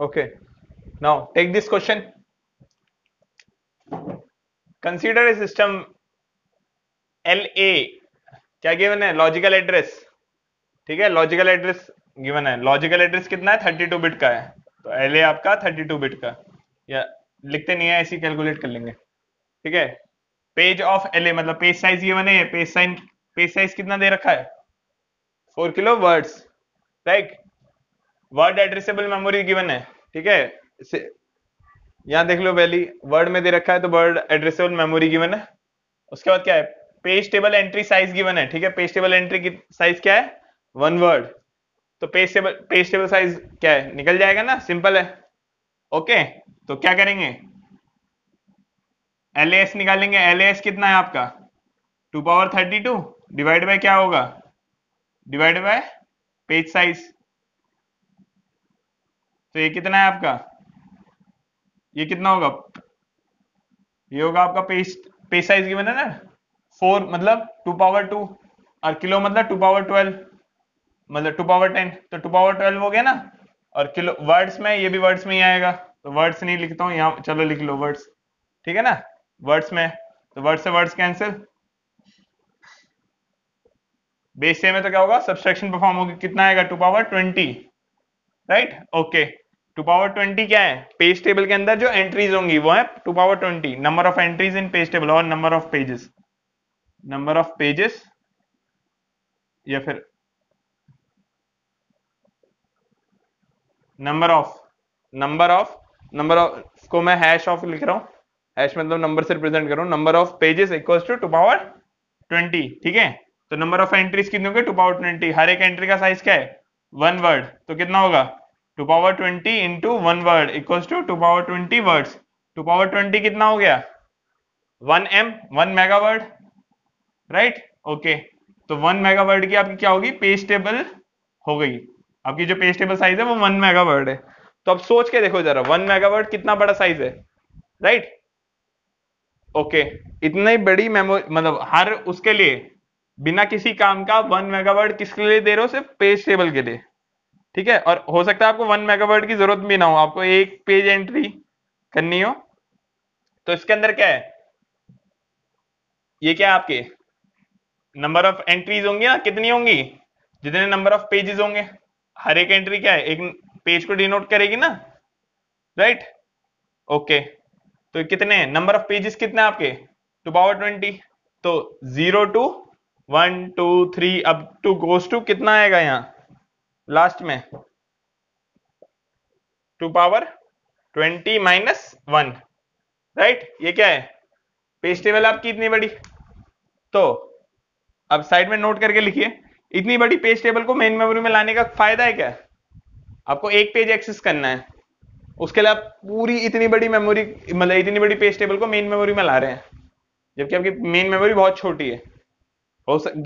Okay. Now take this question. Consider a system LA. क्या given है logical address ठीक है लॉजिकल एड्रेस गिवन है लॉजिकल एड्रेस कितना है 32 बिट का है तो एल आपका 32 बिट का या लिखते नहीं है ऐसी कैलकुलेट कर लेंगे ठीक है पेज ऑफ एल मतलब पेज साइज गिवन है पेज साइन पेज साइज कितना दे रखा है four kilo words right word addressable memory given है ठीक है यहां देख लो पहली वर्ड में दे रखा है तो वर्ड एड्रेसेबल मेमोरी गिवन है उसके बाद क्या है page table entry size given है ठीक है पेज टेबल एंट्री की साइज क्या है वन वर्ड तो page table page table size क्या है निकल जाएगा ना सिंपल है ओके तो क्या करेंगे एल निकालेंगे एल कितना है आपका two power thirty two divide by क्या होगा डिवाइड बाय पेज साइज तो ये कितना है आपका ये कितना होगा ये होगा आपका पेस्ट पेस्ट साइज की बना ना फोर मतलब टू पावर टू और किलो मतलब टू पावर ट्वेल्व मतलब टू पावर टेन तो टू पावर ट्वेल्व हो गया ना और किलो वर्ड्स में ये भी वर्ड्स में ही आएगा तो वर्ड्स नहीं लिखता हूँ यहाँ चलो लिख लो वर्ड्स ठीक है ना वर्ड्स में तो वर्ड से वर्ड्स कैंसिल बेस ए में तो क्या होगा सब्सट्रैक्शन परफॉर्म होगी कितना आएगा two power twenty right okay two power twenty क्या है पेज टेबल के अंदर जो एंट्रीज होंगी वो है two power twenty number of entries in page table और number of pages number of pages या फिर number of number of number of इसको मैं हैश ऑफ लिख रहा हूं हैश मतलब नंबर से रिप्रेजेंट करूं number of pages equals to two power twenty ठीक है तो नंबर ऑफ एंट्रीज कितनी होगी टू पावर ट्वेंटी हर एक एंट्री का साइज क्या है वन वर्ड तो कितना होगा two power twenty into one word equal to two power twenty word two power twenty कितना हो गया one M one mega word right okay तो वन मेगा वर्ड की आपकी क्या होगी पेज टेबल हो गई आपकी जो पेज टेबल साइज है वो वन मेगा वर्ड है तो आप सोच के देखो जरा वन मेगा वर्ड कितना बड़ा साइज है राइट right? Okay okay. इतना ही बड़ी मेमोरी मतलब हर उसके लिए बिना किसी काम का वन मेगा वर्ड किसके लिए दे रहे हो सिर्फ पेज टेबल के लिए ठीक है और हो सकता है आपको वन मेगावर्ड की जरूरत भी ना हो आपको एक पेज एंट्री करनी हो तो इसके अंदर क्या है ये क्या है आपके नंबर ऑफ एंट्रीज होंगी ना कितनी होंगी जितने नंबर ऑफ पेजेस होंगे हर एक एंट्री क्या है एक पेज को डिनोट करेगी ना राइट right? Okay okay. तो कितने नंबर ऑफ पेजेस कितने आपके टू पावर ट्वेंटी तो zero two one two three अब टू गोस टू कितना आएगा यहाँ लास्ट में two power twenty minus one right ये क्या है पेज टेबल आपकी इतनी बड़ी तो अब साइड में नोट करके लिखिए इतनी बड़ी पेज टेबल को मेन मेमोरी में लाने का फायदा है क्या आपको एक पेज एक्सेस करना है उसके लिए आप पूरी इतनी बड़ी मेमोरी मतलब इतनी बड़ी पेज टेबल को मेन मेमोरी में ला रहे हैं जबकि आपकी मेन मेमोरी बहुत छोटी है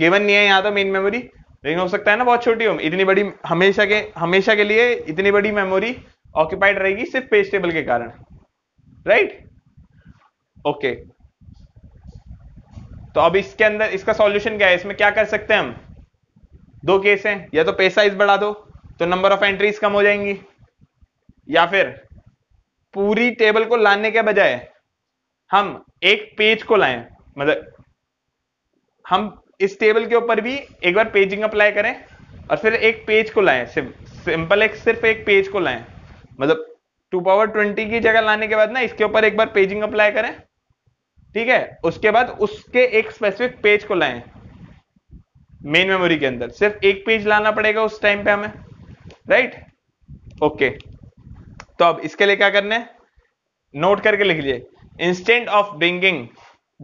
गिवन नहीं है यहाँ तो मेन मेमोरी लेकिन हो सकता है ना बहुत छोटी हो इतनी बड़ी हमेशा के हमेशा के लिए इतनी बड़ी मेमोरी ऑक्यूपाइड रहेगी सिर्फ पेज टेबल के कारण राइट ओके तो अब इसके अंदर इसका सॉल्यूशन क्या है इसमें क्या कर सकते हैं हम दो केस हैं या तो पेज साइज बढ़ा दो तो नंबर ऑफ एंट्रीज कम हो जाएंगी या फिर पूरी टेबल को लाने के बजाय हम एक पेज को लाएं मतलब हम इस टेबल के ऊपर भी एक बार पेजिंग अप्लाई करें और फिर एक पेज को लाएं सिंपल एक सिर्फ एक पेज को लाएं मतलब टू पावर ट्वेंटी की जगह लाने के बाद ना इसके ऊपर एक बार पेजिंग अप्लाई करें ठीक है उसके बाद उसके एक स्पेसिफिक पेज को लाएं मेन मेमोरी के अंदर सिर्फ एक पेज लाना पड़ेगा उस टाइम पे हमें राइट ओके तो अब इसके लिए क्या करना है नोट करके लिख लीजिए instant of bringing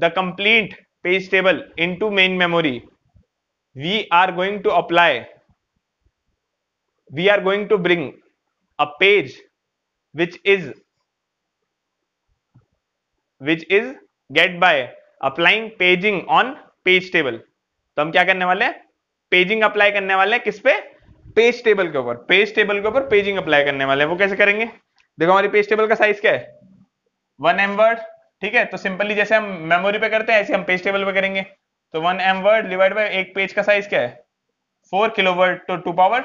the complete page table into main memory we are going to apply we are going to bring a page which is which is get by applying paging on page table तो हम क्या करने वाले हैं paging apply करने वाले हैं किस पे पेज टेबल के ऊपर पेज टेबल के ऊपर पेजिंग अप्लाई करने वाले हैं वो कैसे करेंगे देखो हमारी पेज टेबल का साइज क्या है वन एम वर्ड ठीक है तो सिंपली जैसे हम मेमोरी पे करते हैं ऐसे हम पेज टेबल पे करेंगे तो one M word divide by एक पेज का साइज क्या है फोर किलो वर्ड तो टू पावर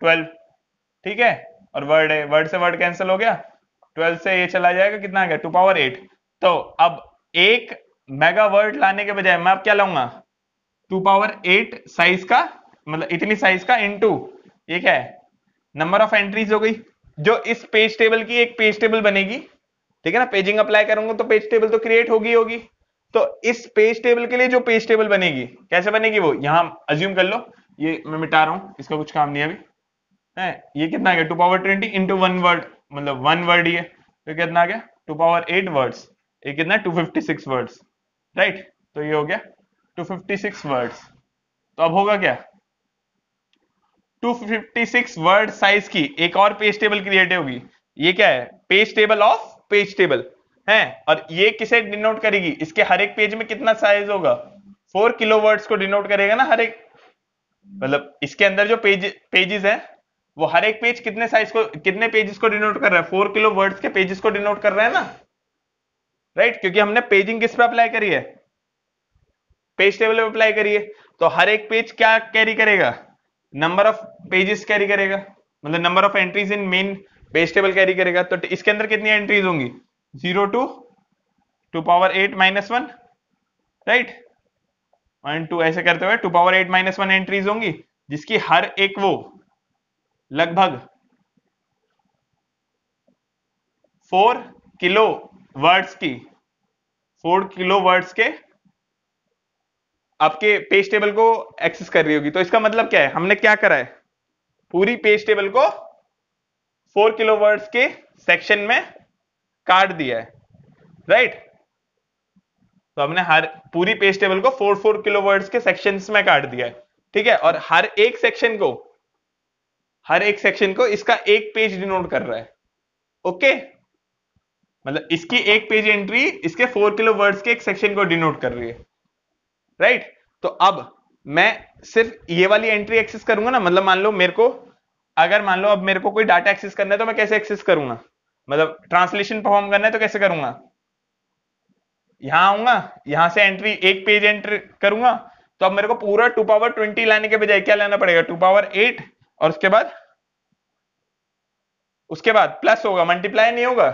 ट्वेल्व ठीक है और वर्ड है वर्ड से वर्ड कैंसिल हो गया ट्वेल्व से ये चला जाएगा कितना आ गया टू पावर एट तो अब एक मेगा वर्ड लाने के बजाय मैं अब क्या लाऊंगा टू पावर एट साइज का मतलब इतनी साइज का इन टू ये क्या है नंबर ऑफ एंट्रीज हो गई जो इस पेज टेबल की एक पेज टेबल बनेगी ठीक है ना पेजिंग अप्लाई करूंगा तो पेज टेबल तो क्रिएट होगी होगी तो इस पेज टेबल के लिए जो पेज टेबल बनेगी कैसे बनेगी वो यहां अज्यूम कर लो ये मैं मिटा रहा हूं इसका कुछ काम नहीं अभी है ये कितना आ गया two power twenty into one word मतलब वन वर्ड ये तो कितना आ गया टू पावर एट वर्ड्स ये कितना two fifty six words right तो ये हो गया टू फिफ्टी सिक्स वर्ड्स तो अब होगा क्या 256 वर्ड साइज की एक और पेज टेबल क्रिएट होगी ये क्या है page table of page table है और ये किसे डिनोट करेगी इसके हर एक पेज में कितना साइज होगा फोर किलो वर्ड्स को डिनोट करेगा ना हर एक मतलब इसके अंदर जो पेज पेजेस है वो हर एक पेज कितने साइज को कितने पेजेस को डिनोट कर रहा है फोर किलो वर्ड्स के पेजेस को डिनोट कर रहा है ना राइट right? क्योंकि हमने पेजिंग किस पे अप्लाई करी है पेज टेबल पे अप्लाई करी है तो हर एक पेज क्या कैरी करेगा नंबर ऑफ पेजेस कैरी करेगा मतलब number of entries in main base table carry करेगा तो इसके अंदर कितनी एंट्रीज होंगी zero to two power eight minus one right one two ऐसे करते हुए two power eight minus one entries होंगी जिसकी हर एक वो लगभग फोर किलो वर्ड्स की फोर किलो वर्ड्स के आपके पेज टेबल को एक्सेस कर रही होगी तो इसका मतलब क्या है हमने क्या करा है पूरी पेज टेबल को फोर किलो वर्ड्स के सेक्शन में काट दिया है राइट right? तो हमने हर पूरी पेज टेबल को फोर फोर किलो वर्ड्स के सेक्शन में काट दिया है ठीक है और हर एक सेक्शन को हर एक सेक्शन को इसका एक पेज डिनोट कर रहा है ओके मतलब इसकी एक पेज एंट्री इसके फोर किलो वर्ड्स के एक सेक्शन को डिनोट कर रही है राइट right? तो अब मैं सिर्फ ये वाली एंट्री एक्सेस करूंगा ना मतलब मान लो मेरे को अगर मान लो अब मेरे को कोई डाटा एक्सेस करना है तो मैं कैसे एक्सेस करूंगा मतलब ट्रांसलेशन परफॉर्म करना है तो कैसे करूंगा यहां आऊंगा यहां से एंट्री एक पेज एंटर करूंगा तो अब मेरे को पूरा टू पावर ट्वेंटी लाने के बजाय क्या लेना पड़ेगा टू पावर एट और उसके बाद उसके बाद प्लस होगा मल्टीप्लाई नहीं होगा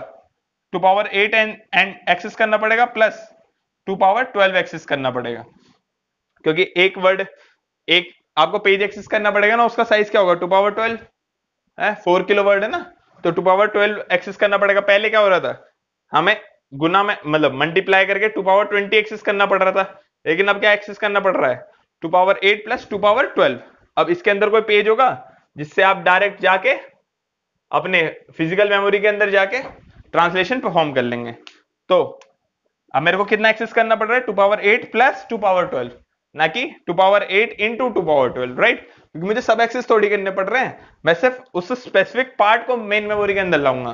two power eight and and access करना पड़ेगा plus two power twelve access करना पड़ेगा क्योंकि एक वर्ड एक आपको पेज एक्सेस करना पड़ेगा ना उसका साइज क्या होगा टू पावर ट्वेल्व है फोर किलो वर्ड है ना तो टू पावर ट्वेल्व एक्सेस करना पड़ेगा पहले क्या हो रहा था हमें गुना में मतलब मल्टीप्लाई करके टू पावर ट्वेंटी एक्सेस करना पड़ रहा था लेकिन अब क्या एक्सेस करना पड़ रहा है two power eight plus two power twelve अब इसके अंदर कोई पेज होगा जिससे आप डायरेक्ट जाके अपने फिजिकल मेमोरी के अंदर जाके ट्रांसलेशन परफॉर्म कर लेंगे तो अब मेरे को कितना एक्सेस करना पड़ रहा है two power eight plus two power twelve ना कि two power eight into two power twelve right क्योंकि मुझे सब एक्सेस थोड़ी करने पड़ रहे हैं मैं सिर्फ उस स्पेसिफिक पार्ट को मेन मेमोरी के अंदर लाऊंगा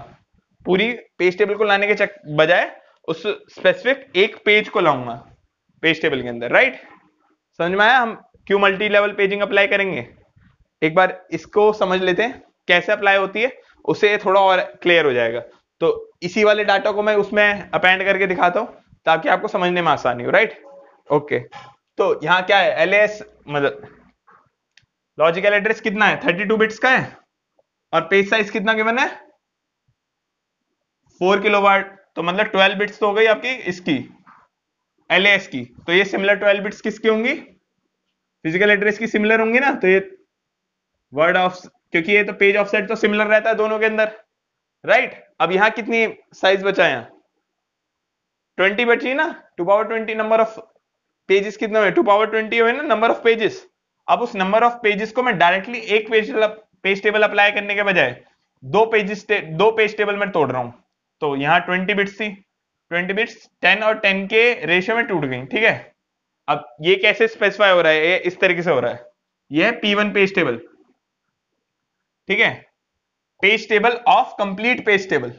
पूरी पेज टेबल को लाने के बजाय उस स्पेसिफिक एक पेज को लाऊंगा पेज टेबल के अंदर राइट समझ में आया हम क्यों मल्टी लेवल पेजिंग अप्लाई करेंगे एक बार इसको समझ लेते हैं कैसे अप्लाई होती है उसे थोड़ा और क्लियर हो जाएगा तो इसी वाले डाटा को मैं उसमें अपेंड करके दिखाता हूं ताकि आपको समझने में आसानी हो राइट ओके तो यहाँ क्या है एल मतलब लॉजिकल एड्रेस कितना है थर्टी टू बिट्स का है और पेज साइज कितना गिवन है फोर किलो किलोवाट तो मतलब ट्वेल्व बिट्स तो हो गई आपकी इसकी एल की तो ये सिमिलर ट्वेल्व बिट्स किसकी होंगी फिजिकल एड्रेस की सिमिलर होंगी ना तो ये वर्ड ऑफ क्योंकि ये तो पेज ऑफसेट तो सिमिलर रहता है दोनों के अंदर राइट अब यहाँ कितनी साइज बचा है ट्वेंटी बची ना two power twenty number of pages कितने हुए टू पावर ट्वेंटी हुए ना नंबर ऑफ पेजेस अब उस नंबर ऑफ पेजेस को मैं डायरेक्टली एक पेज पेज टेबल अप्लाई करने के बजाय दो पेजेस दो पेज टेबल में तोड़ रहा हूं तो यहां ट्वेंटी बिट्स थी ट्वेंटी बिट्स टेन और टेन के रेशियो में टूट गई ठीक है अब ये कैसे स्पेसिफाई हो रहा है ये इस तरीके से हो रहा है ये है पी वन पेज टेबल ठीक है page table of complete page table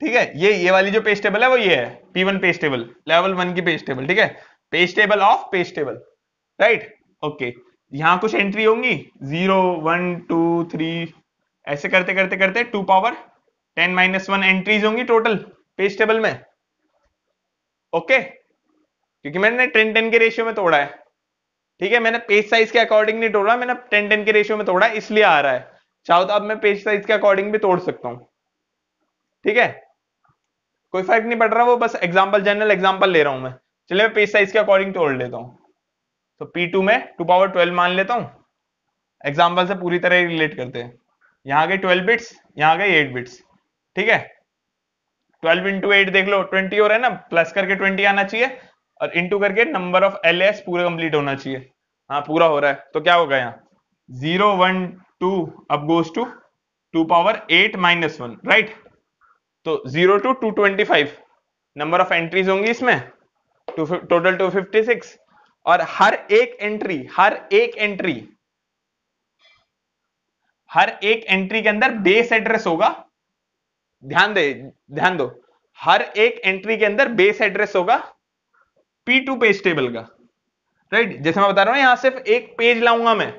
ठीक है ये ये वाली जो पेज टेबल है वो ये है P one page table level one की पेज टेबल ठीक है page table of page table right okay यहां कुछ एंट्री होंगी जीरो वन टू थ्री ऐसे करते करते करते two power ten minus one entries होंगी टोटल पेज टेबल में ओके okay. क्योंकि मैंने टेन टेन के रेशियो में तोड़ा है ठीक है मैंने पेज साइज के अकॉर्डिंग नहीं तोड़ा मैंने टेन टेन के रेशियो में तोड़ा इसलिए आ रहा है चाहो तो अब मैं पेज साइज के अकॉर्डिंग भी तोड़ सकता हूँ ठीक है कोई फर्क नहीं पड़ रहा वो बस एग्जाम्पल जनरल एग्जाम्पल ले रहा हूं मैं चलिए मैं पेज साइज के अकॉर्डिंग तोड़ लेता हूँ तो पी टू में टू पावर ट्वेल्व मान लेता हूँ एग्जाम्पल से पूरी तरह रिलेट करते हैं यहाँ गए ट्वेल्व बिट्स यहाँ गए एट बिट्स ठीक है ट्वेल्व इंटू एट देख लो ट्वेंटी हो रहा है ना प्लस करके ट्वेंटी आना चाहिए और इंटू करके नंबर ऑफ एल एस पूरा कंप्लीट होना चाहिए हाँ पूरा हो रहा है तो क्या होगा यहाँ जीरो वन टू अब goes to two power eight minus one right तो zero to two twenty five number of entries होंगी इसमें टोटल टू फिफ्टी सिक्स और हर एक एंट्री हर एक एंट्री हर एक एंट्री के अंदर बेस एड्रेस होगा ध्यान दे ध्यान दो हर एक एंट्री के अंदर बेस एड्रेस होगा पी टू पेज टेबल का राइट जैसे मैं बता रहा हूं यहां सिर्फ एक पेज लाऊंगा मैं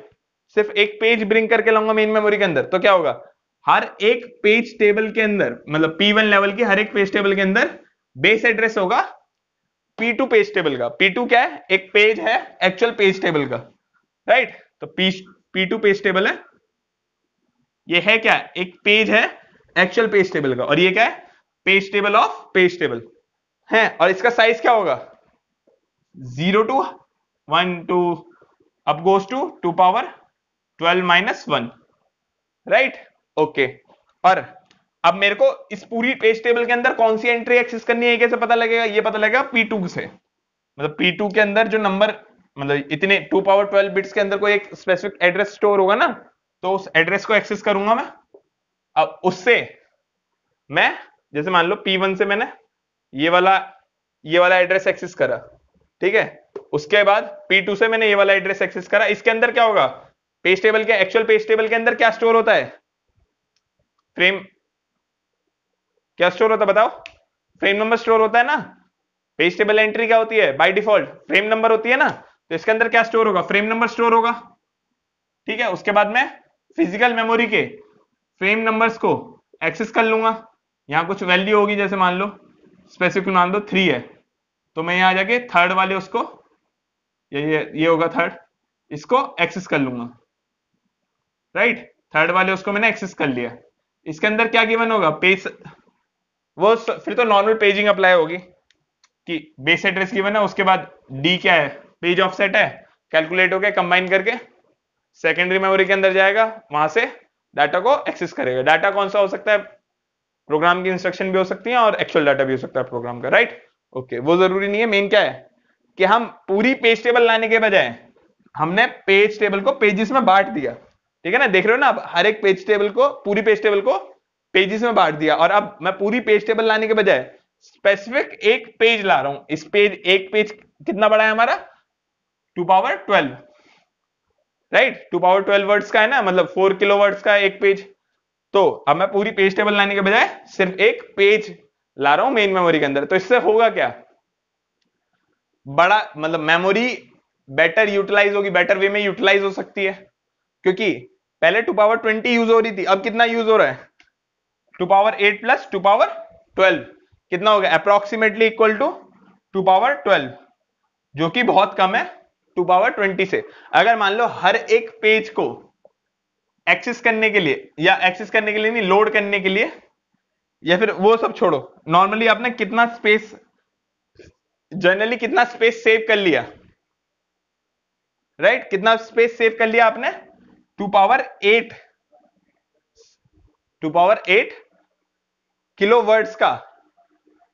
सिर्फ एक पेज ब्रिंग करके लाऊंगा मेन मेमोरी के अंदर तो क्या होगा हर एक पेज टेबल के अंदर मतलब P1 लेवल की हर एक पेज टेबल के अंदर बेस एड्रेस होगा पी टू पेज टेबल का पी टू क्या है एक पेज है एक्चुअल पेज टेबल का राइट तो P P two page table है ये है क्या एक पेज है एक्चुअल पेज टेबल का और ये क्या है page table of page table है और इसका साइज क्या होगा जीरो टू वन टू अब goes to two power twelve minus one right okay और अब मेरे को इस पूरी पेज टेबल के अंदर कौन सी एंट्री एक्सेस करनी है कैसे पता लगेगा ये पता लगेगा P2 से मतलब P2 के अंदर जो नंबर मतलब इतने टू पावर ट्वेल्व बिट्स के अंदर कोई एक स्पेसिफिक एड्रेस स्टोर होगा ना तो उस एड्रेस को एक्सेस करूंगा मैं अब उससे मैं जैसे मान लो P1 से मैंने ये वाला ये वाला एड्रेस एक्सेस करा ठीक है उसके बाद P2 से मैंने ये वाला एड्रेस एक्सेस करा इसके अंदर क्या होगा पेज टेबल के एक्चुअल पेज टेबल के अंदर क्या स्टोर होता है फ्रेम क्या स्टोर होता है बताओ फ्रेम नंबर स्टोर होता है ना पेज टेबल एंट्री क्या होती है बाय डिफॉल्ट फ्रेम नंबर होती है ना तो इसके अंदर क्या स्टोर होगा फ्रेम नंबर स्टोर होगा ठीक है उसके बाद में फिजिकल मेमोरी के फ्रेम नंबर्स को एक्सेस कर लूंगा यहाँ कुछ वैल्यू होगी जैसे मान लो स्पेसिफिक मान लो थ्री है तो मैं यहाँ जाके थर्ड वाले उसको ये ये ये होगा थर्ड इसको एक्सेस कर लूंगा राइट थर्ड वाले उसको मैंने एक्सेस कर लिया इसके अंदर क्या गिवन होगा पेज वो फिर तो नॉर्मल पेजिंग अप्लाई होगी कि बेस एड्रेस गिवन है उसके बाद डी क्या है पेज ऑफसेट है कैलकुलेट हो गया कंबाइन करके सेकेंडरी मेमोरी के अंदर जाएगा वहां से डाटा को एक्सेस करेगा डाटा कौन सा हो सकता है प्रोग्राम की इंस्ट्रक्शन भी हो सकती है और एक्चुअल डाटा भी हो सकता है प्रोग्राम का राइट ओके okay, वो जरूरी नहीं है मेन क्या है कि हम पूरी पेज टेबल लाने के बजाय हमने पेज टेबल को पेजेस में बांट दिया ठीक है ना देख रहे हो ना आप हर एक पेज टेबल को पूरी पेज टेबल को पेजेस में बांट दिया और अब मैं पूरी पेज टेबल लाने के बजाय स्पेसिफिक एक पेज ला रहा हूं इस पेज एक पेज कितना बड़ा है हमारा two power twelve right two power twelve words का है ना मतलब फोर किलो वर्ड्स का एक पेज तो अब मैं पूरी पेज टेबल लाने के बजाय सिर्फ एक पेज ला रहा हूं मेन मेमोरी के अंदर तो इससे होगा क्या बड़ा मतलब मेमोरी बेटर यूटिलाइज होगी बेटर वे में यूटिलाइज हो सकती है क्योंकि पहले टू पावर ट्वेंटी यूज हो रही थी अब कितना यूज हो रहा है two power eight plus two power twelve कितना हो गया approximately equal to two power twelve जो कि बहुत कम है टू पावर ट्वेंटी से अगर मान लो हर एक पेज को एक्सेस करने के लिए या एक्सेस करने के लिए नहीं लोड करने के लिए या फिर वो सब छोड़ो नॉर्मली आपने कितना स्पेस जनरली कितना स्पेस सेव कर लिया राइट right? कितना स्पेस सेव कर लिया आपने two power eight two power eight kilowords का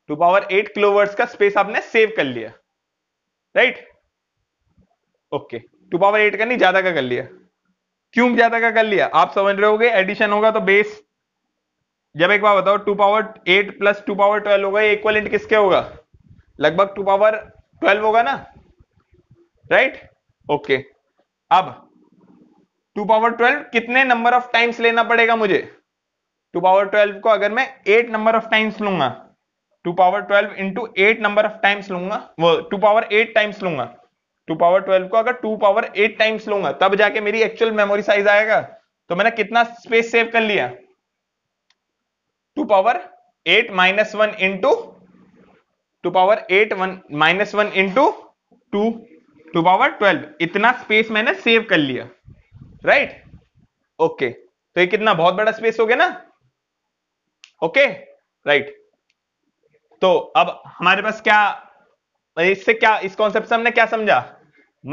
टू पावर एट किलोवर्ड्स का स्पेस आपने सेव कर लिया right okay two power eight का नहीं ज्यादा का कर लिया क्यों ज्यादा का कर लिया आप समझ रहे होगे एडिशन होगा तो बेस जब एक बार बताओ two power eight plus two power twelve होगा इक्वल इंट किसके होगा लगभग टू पावर ट्वेल्व होगा ना राइट right? Okay okay. अब टू पावर ट्वेल्व कितने नंबर ऑफ टाइम्स लेना पड़ेगा मुझे टू पावर ट्वेल्व को अगर मैं एट नंबर ऑफ टाइम्स लूंगा two power twelve into eight number of times लूंगा वो टू पावर एट टाइम्स लूंगा टू पावर ट्वेल्व को अगर टू पावर एट टाइम्स लूंगा तब जाके मेरी एक्चुअल मेमोरी साइज आएगा तो मैंने कितना स्पेस सेव कर लिया two power eight minus one into two power eight one minus one into two two power twelve इतना स्पेस मैंने सेव कर लिया राइट right? Okay okay. तो ये कितना बहुत बड़ा स्पेस हो गया ना ओके राइट तो अब हमारे पास क्या इससे क्या इस कॉन्सेप्ट से हमने क्या समझा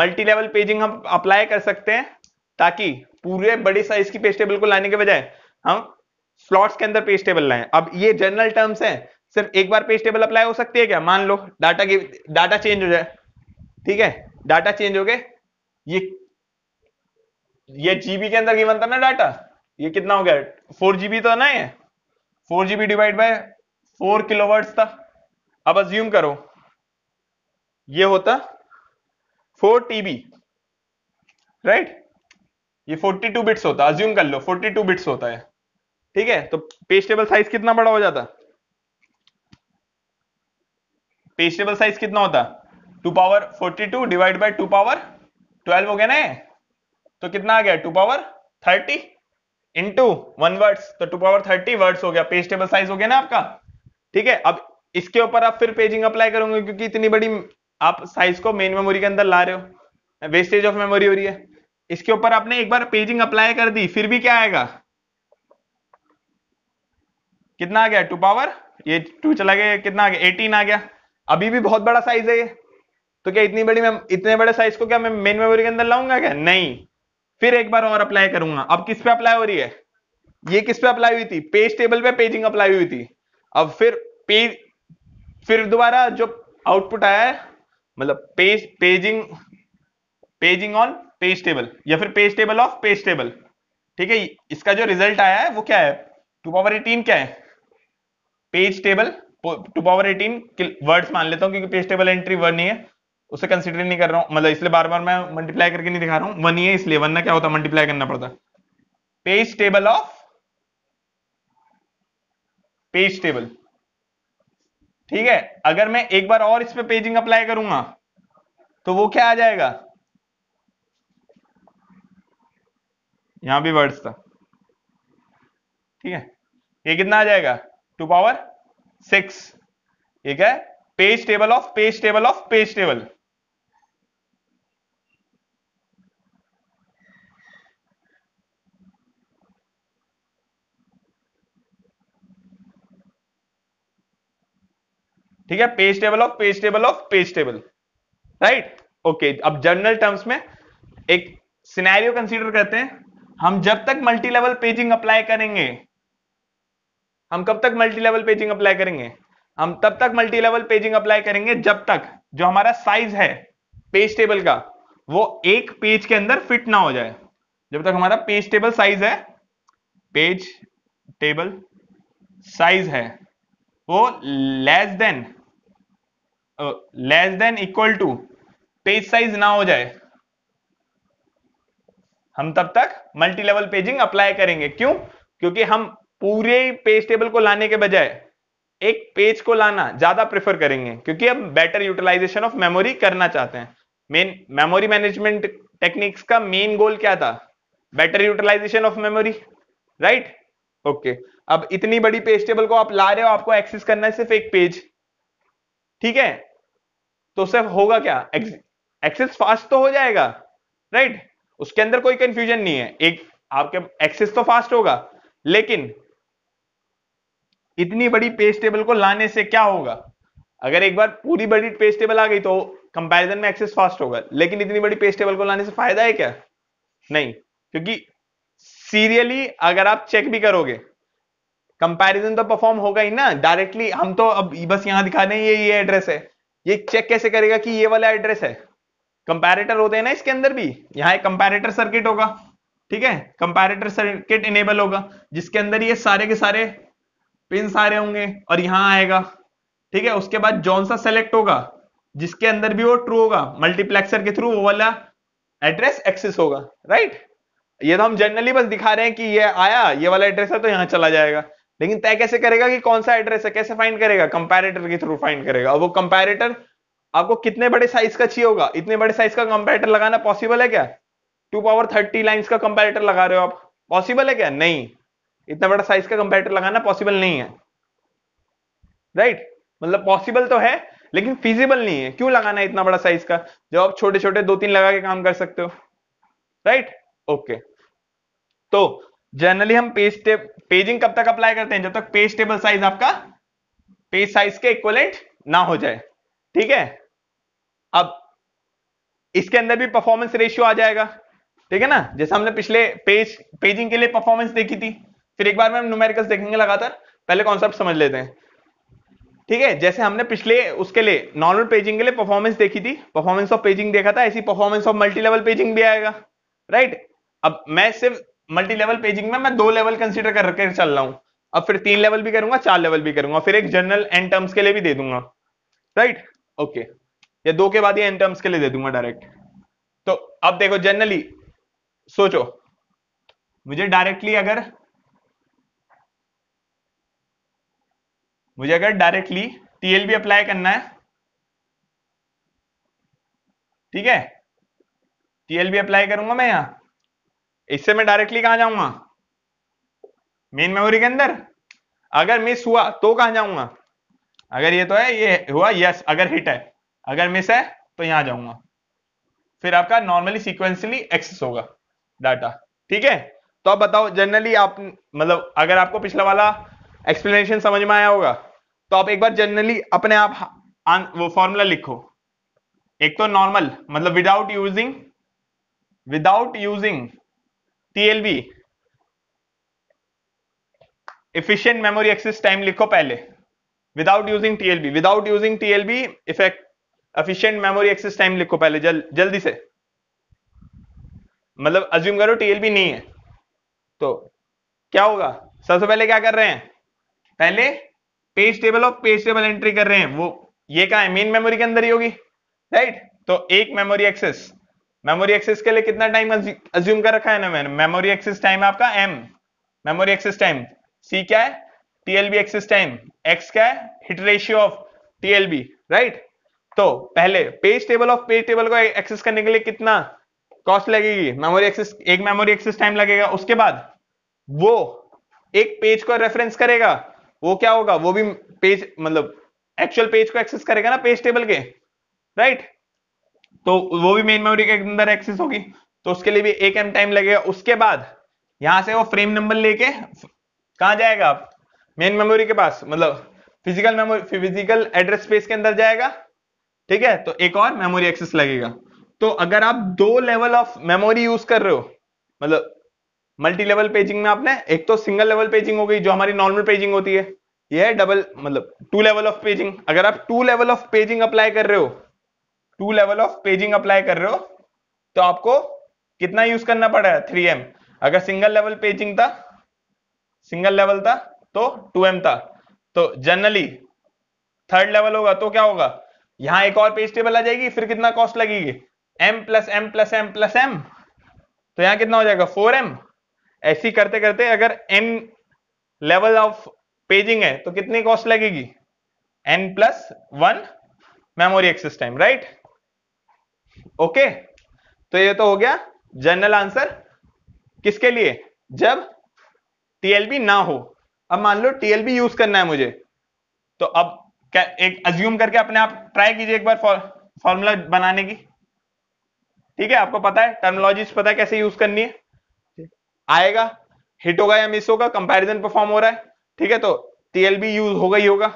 मल्टी लेवल पेजिंग हम अप्लाई कर सकते हैं ताकि पूरे बड़े साइज की पेज टेबल को लाने के बजाय हम स्लॉट्स के अंदर पेज टेबल लाएं अब ये जनरल टर्म्स हैं सिर्फ एक बार पेज टेबल अप्लाई हो सकती है क्या मान लो डाटा की डाटा चेंज हो जाए ठीक है डाटा चेंज हो गए ये ये जीबी के अंदर गिवन था ना डाटा ये कितना हो गया फोर जीबी तो ना है four GB divide by four kilowatt था अब अज्यूम करो ये होता फोर टीबी राइट ये 42 बिट्स होता अज्यूम कर लो 42 बिट्स होता है ठीक है तो पेस्टेबल साइज कितना बड़ा हो जाता पेस्टेबल साइज कितना होता two power 42 divide by two power 12 हो गया ना तो कितना आ गया two power thirty into one words तो टू पावर थर्टी वर्ड्स हो गया पेज टेबल साइज हो गया ना आपका ठीक है अब इसके ऊपर आप फिर पेजिंग अप्लाई करोगे क्योंकि इतनी बड़ी आप साइज को मेन मेमोरी के अंदर ला रहे हो वेस्टेज ऑफ मेमोरी हो रही है इसके ऊपर आपने एक बार पेजिंग अप्लाई कर दी फिर भी क्या आएगा कितना आ गया टू पावर ये टू चला गया कितना आ गया एटीन आ गया अभी भी बहुत बड़ा साइज है ये तो क्या इतनी बड़ी इतने बड़े साइज को क्या मैं मेन मेमोरी के अंदर लाऊंगा क्या नहीं फिर एक बार और अप्लाई करूंगा अब किस पे अप्लाई हो रही है ये किस पे अप्लाई हुई थी पेज टेबल पे पेजिंग अप्लाई हुई थी अब फिर पेज फिर दोबारा जो आउटपुट आया है मतलब page paging paging on page table या फिर page table of page table ठीक है इसका जो रिजल्ट आया है वो क्या है टू पावर एटीन क्या है page table two power eighteen words मान लेता हूं क्योंकि पेज टेबल एंट्री वर्ड नहीं है उसे कंसिडर नहीं कर रहा हूं मतलब इसलिए बार बार मैं मल्टीप्लाई करके नहीं दिखा रहा हूं वन ही है इसलिए वन ना क्या होता मल्टीप्लाई करना पड़ता page table of page table ठीक है अगर मैं एक बार और इस पे पेजिंग अप्लाई करूंगा तो वो क्या आ जाएगा यहां भी वर्ड्स था ठीक है ये कितना आ जाएगा टू पावर सिक्स ठीक है page table of page table of page table ठीक है page table of page table of page table right okay अब जनरल टर्म्स में एक सिनेरियो कंसीडर करते हैं हम जब तक मल्टी लेवल पेजिंग अप्लाई करेंगे हम कब तक मल्टी लेवल पेजिंग अप्लाई करेंगे हम तब तक मल्टी लेवल पेजिंग अप्लाई करेंगे जब तक जो हमारा साइज है पेज टेबल का वो एक पेज के अंदर फिट ना हो जाए जब तक हमारा पेज टेबल साइज है पेज टेबल साइज है वो less than less than equal to page size ना हो जाए हम तब तक मल्टी लेवल पेजिंग अप्लाई करेंगे क्यों क्योंकि हम पूरे पेज टेबल को लाने के बजाय एक पेज को लाना ज्यादा प्रेफर करेंगे क्योंकि हम बेटर यूटिलाइजेशन ऑफ मेमोरी करना चाहते हैं मेन मेमोरी मैनेजमेंट टेक्निक्स का मेन गोल क्या था better utilization of memory right okay अब इतनी बड़ी पेज टेबल को आप ला रहे हो आपको एक्सेस करना है सिर्फ एक पेज ठीक है तो उससे होगा क्या एक्सेस फास्ट तो हो जाएगा राइट उसके अंदर कोई कंफ्यूजन नहीं है एक आपके एक्सेस तो फास्ट होगा लेकिन इतनी बड़ी पेज टेबल को लाने से क्या होगा अगर एक बार पूरी बड़ी पेज टेबल आ गई तो कंपैरिजन में एक्सेस फास्ट होगा लेकिन इतनी बड़ी पेज टेबल को लाने से फायदा है क्या नहीं क्योंकि सीरियली अगर आप चेक भी करोगे कंपैरिजन तो परफॉर्म होगा ही ना डायरेक्टली हम तो अब बस यहां दिखा रहे हैं ये ये एड्रेस है ये चेक कैसे करेगा कि ये वाला एड्रेस है कंपैरेटर होते हैं ना इसके अंदर भी यहाँ एक कंपैरेटर सर्किट होगा ठीक है कंपैरेटर सर्किट इनेबल होगा जिसके अंदर ये सारे के सारे पिन सारे होंगे और यहाँ आएगा ठीक है उसके बाद जोन सा सेलेक्ट होगा जिसके अंदर भी वो ट्रू होगा मल्टीप्लेक्सर के थ्रू वो वाला एड्रेस एक्सेस होगा राइट ये तो हम जनरली बस दिखा रहे हैं कि ये आया ये वाला एड्रेस है तो यहाँ चला जाएगा लेकिन तय कैसे करेगा कि कौन सा एड्रेस है कैसे फाइंड करेगा कंपैरेटर के थ्रू फाइंड करेगा अब वो कंपैरेटर आपको कितने बड़े साइज का चाहिए होगा इतने बड़े साइज का कंपैरेटर लगाना पॉसिबल है क्या टू पावर थर्टी लाइन का कंपैरेटर लगा रहे हो आप पॉसिबल है क्या नहीं इतना बड़ा साइज का कंपैरेटर लगाना पॉसिबल नहीं है राइट right? मतलब पॉसिबल तो है लेकिन फिजिबल नहीं है क्यों लगाना है इतना बड़ा साइज का जब आप छोटे छोटे दो तीन लगा के काम कर सकते हो राइट right? Okay okay. तो जनरली हम पेज टेब पेजिंग कब तक अप्लाई करते हैं जब तक पेज टेबल साइज आपका पेज साइज के इक्वलेंट ना हो जाए ठीक है अब इसके अंदर भी परफॉर्मेंस रेशियो आ जाएगा ठीक है ना जैसे हमने पिछले पेज पेजिंग के लिए परफॉर्मेंस देखी थी फिर एक बार में हम न्यूमेरिकल्स देखेंगे लगातार पहले कॉन्सेप्ट समझ लेते हैं ठीक है जैसे हमने पिछले उसके लिए नॉर्मल पेजिंग के लिए परफॉर्मेंस देखी थी परफॉर्मेंस ऑफ पेजिंग देखा था ऐसी performance of multi level paging भी आएगा राइट अब मैं सिर्फ मल्टी लेवल पेजिंग में मैं दो लेवल कंसिडर करके चल रहा हूँ अब फिर तीन लेवल भी करूंगा चार लेवल भी करूंगा फिर एक जनरल एंड टर्म्स के लिए भी दे दूंगा राइट ओके या दो के बाद ही एंड टर्म्स के लिए दे दूंगा डायरेक्ट तो अब देखो जनरली सोचो मुझे डायरेक्टली अगर मुझे अगर डायरेक्टली टीएलबी अप्लाई करना है ठीक है टीएलबी अप्लाई करूंगा मैं यहां इससे मैं डायरेक्टली कहां जाऊंगा मेन मेमोरी के अंदर अगर मिस हुआ तो कहां जाऊंगा अगर ये तो है ये हुआ यस अगर हिट है अगर मिस है तो यहां जाऊंगा फिर आपका नॉर्मली सिक्वेंसली एक्सेस होगा डाटा ठीक है तो आप बताओ जनरली आप मतलब अगर आपको पिछला वाला एक्सप्लेनेशन समझ में आया होगा तो आप एक बार जनरली अपने आप आन, वो फॉर्मूला लिखो एक तो नॉर्मल मतलब without using without using TLB efficient memory access time लिखो पहले without using TLB without using TLB effect efficient memory access time लिखो पहले जल, जल्दी से मतलब अज्यूम करो टीएलबी नहीं है तो क्या होगा सबसे पहले क्या कर रहे हैं पहले पेज टेबल और पेज टेबल एंट्री कर रहे हैं वो ये कहा है मेन मेमोरी के अंदर ही होगी राइट तो एक मेमोरी एक्सेस मेमोरी एक्सेस के लिए कितना टाइम अज्यूम कर रखा है ना मैंने मेमोरी एक्सेस टाइम आपका M memory access time C क्या है टीएलबी एक्सेस टाइम एक्स क्या है hit ratio of TLB right तो पहले page table of page table को एक्सेस करने के लिए कितना कॉस्ट लगेगी मेमोरी एक्सेस एक मेमोरी एक्सेस टाइम लगेगा उसके बाद वो एक पेज को रेफरेंस करेगा वो क्या होगा वो भी पेज मतलब एक्चुअल पेज को एक्सेस करेगा ना पेज टेबल के राइट right? तो वो भी मेन मेमोरी के अंदर एक्सेस होगी तो उसके लिए भी एक एम टाइम लगेगा उसके बाद यहां से वो फ्रेम नंबर लेके कहा जाएगा आप मेन मेमोरी के पास मतलब physical memory physical address space के अंदर जाएगा ठीक है तो एक और मेमोरी एक्सेस लगेगा तो अगर आप दो लेवल ऑफ मेमोरी यूज कर रहे हो मतलब मल्टी लेवल पेजिंग में आपने एक तो सिंगल लेवल पेजिंग हो गई जो हमारी नॉर्मल पेजिंग होती है यह डबल मतलब टू लेवल ऑफ पेजिंग अगर आप two level of paging apply कर रहे हो two level of paging apply कर रहे हो तो आपको कितना यूज करना पड़ रहा है थ्री एम अगर सिंगल लेवल पेजिंग था सिंगल लेवल था तो टू एम था तो जनरली थर्ड लेवल होगा तो क्या होगा यहां एक और पेज टेबल आ जाएगी फिर कितना कॉस्ट लगेगी M plus M plus M plus M तो यहां कितना हो जाएगा फोर एम ऐसी करते करते अगर एन लेवल ऑफ पेजिंग है तो कितनी कॉस्ट लगेगी N plus one memory access time right okay तो ये तो हो गया जनरल आंसर किसके लिए जब टीएलबी ना हो अब मान लो टीएलबी यूज करना है मुझे तो अब क्या एक अज्यूम करके अपने आप ट्राई कीजिए एक बार फॉर्मूला बनाने की ठीक है आपको पता है टर्मोलॉजी पता है कैसे यूज करनी है आएगा हिट होगा या मिस होगा कंपैरिजन परफॉर्म हो रहा है ठीक है तो टीएलबी यूज होगा ही होगा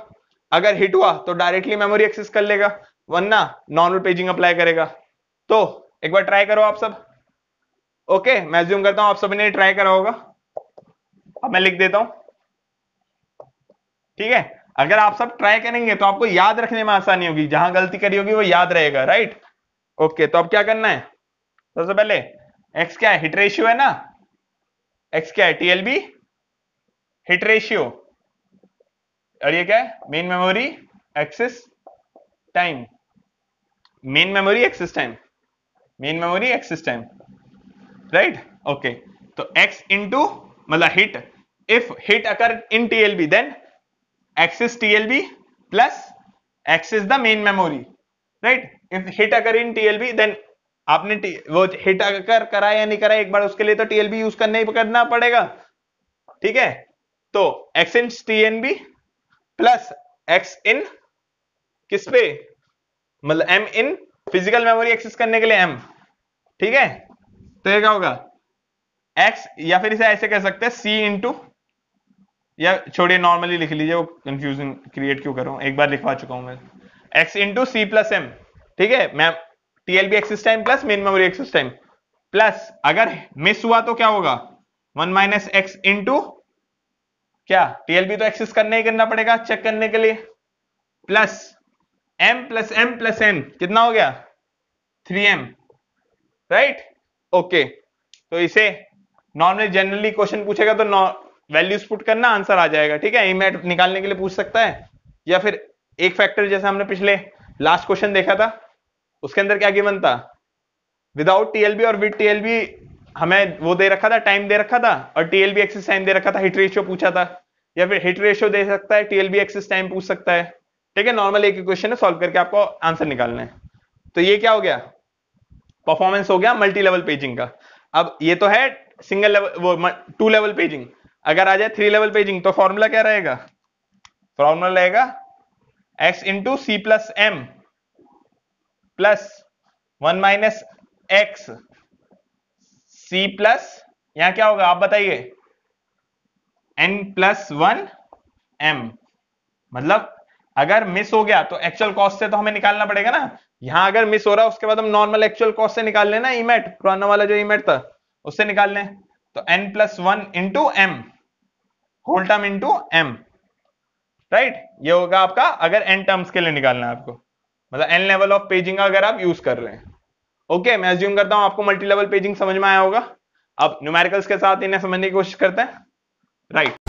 अगर हिट हुआ तो डायरेक्टली मेमोरी एक्सेस कर लेगा वरना नॉर्मल पेजिंग अप्लाई करेगा तो एक बार ट्राई करो आप सब ओके मैं ज्यूम करता हूं आप सभी ने ट्राई करा होगा अब मैं लिख देता हूं ठीक है अगर आप सब ट्राई करेंगे तो आपको याद रखने में आसानी होगी जहां गलती करी होगी वो याद रहेगा राइट ओके तो अब क्या करना है सबसे पहले एक्स क्या है हिट रेशियो है ना एक्स क्या है टीएलबी हिट रेशियो और ये क्या है main memory access time main memory access time main memory access time right okay तो x इंटू मतलब hit if hit occur in TLB then x is tlb मतलब plus the main memory right if hit occur in अगर in tlb then आपने वो hit अकर करा या नहीं करा एक बार उसके लिए तो टीएलबी यूज करना ही करना पड़ेगा ठीक है तो X in T N B plus X in किस पे मतलब M in physical memory access करने के लिए एम ठीक है तो ये क्या होगा एक्स या फिर इसे ऐसे कह सकते हैं सी इंटू या छोड़िए नॉर्मली लिख लीजिए वो कंफ्यूजन क्रिएट क्यों करूं एक बार लिखवा चुका हूं मैं X into C plus M ठीक है ma'am TLB access time plus main memory access time plus अगर मिस हुआ तो क्या होगा वन माइनस एक्स इंटू क्या टीएलबी तो एक्सेस करना ही करना पड़ेगा चेक करने के लिए plus M plus M plus M कितना हो गया थ्री एम राइट ओके तो इसे नॉर्मली जनरली क्वेश्चन पूछेगा तो वैल्यूज पुट करना आंसर आ जाएगा ठीक है इमेट निकालने के लिए पूछ सकता है या फिर एक फैक्टर जैसे हमने पिछले लास्ट क्वेश्चन देखा था उसके अंदर क्या गिवन था विदाउट टीएलबी और विद टीएलबी हमें वो दे रखा था टाइम दे रखा था और टीएलबी एक्सिस टाइम दे रखा था हिट रेशियो पूछा था या फिर हिट रेशियो दे सकता है टीएलबी एक्सिस टाइम पूछ सकता है ठीक है नॉर्मल एक क्वेश्चन है सॉल्व करके आपको आंसर निकालना है तो ये क्या हो गया परफॉर्मेंस हो गया मल्टी लेवल पेजिंग का अब ये तो है सिंगल लेवल वो टू लेवल पेजिंग अगर आ जाए थ्री लेवल पेजिंग तो फॉर्मूला क्या रहेगा फॉर्मूला रहेगा X into C plus M plus one minus X C plus यहां क्या होगा आप बताइए एन प्लस वन एम मतलब अगर मिस हो गया तो एक्चुअल कॉस्ट से तो हमें निकालना पड़ेगा ना यहां अगर मिस हो रहा है उसके बाद हम नॉर्मल एक्चुअल कॉस्ट से निकाल लेना इमेट पुराना वाला जो इमेट था उससे निकाल लें तो N plus one into M whole term into M right ये होगा आपका अगर एन टर्म्स के लिए निकालना है आपको मतलब एन लेवल ऑफ पेजिंग अगर आप यूज कर रहे हैं ओके मैं एज्यूम करता हूं आपको मल्टी लेवल पेजिंग समझ में आया होगा अब न्यूमेरिकल्स के साथ इन्हें समझने की कोशिश करते हैं राइट right.